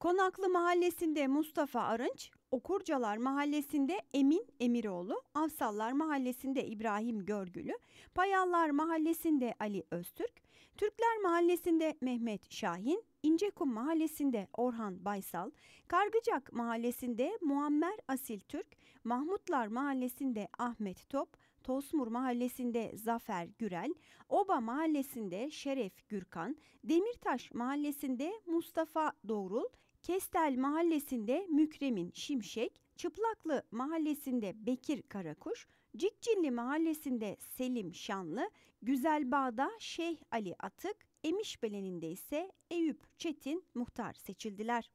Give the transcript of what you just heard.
Konaklı Mahallesi'nde Mustafa Arınç, Okurcalar Mahallesi'nde Emin Emiroğlu, Avsallar Mahallesi'nde İbrahim Görgülü, Payallar Mahallesi'nde Ali Öztürk, Türkler Mahallesi'nde Mehmet Şahin, İncekum Mahallesi'nde Orhan Baysal, Kargıcak Mahallesi'nde Muammer Asil Türk, Mahmutlar Mahallesi'nde Ahmet Top, Tosmur Mahallesi'nde Zafer Gürel, Oba Mahallesi'nde Şeref Gürkan, Demirtaş Mahallesi'nde Mustafa Doğrul, Kestel mahallesinde Mükremin Şimşek, Çıplaklı mahallesinde Bekir Karakuş, Cikcilli mahallesinde Selim Şanlı, Güzelbağ'da Şeyh Ali Atık, Emişbelen'inde ise Eyüp Çetin muhtar seçildiler.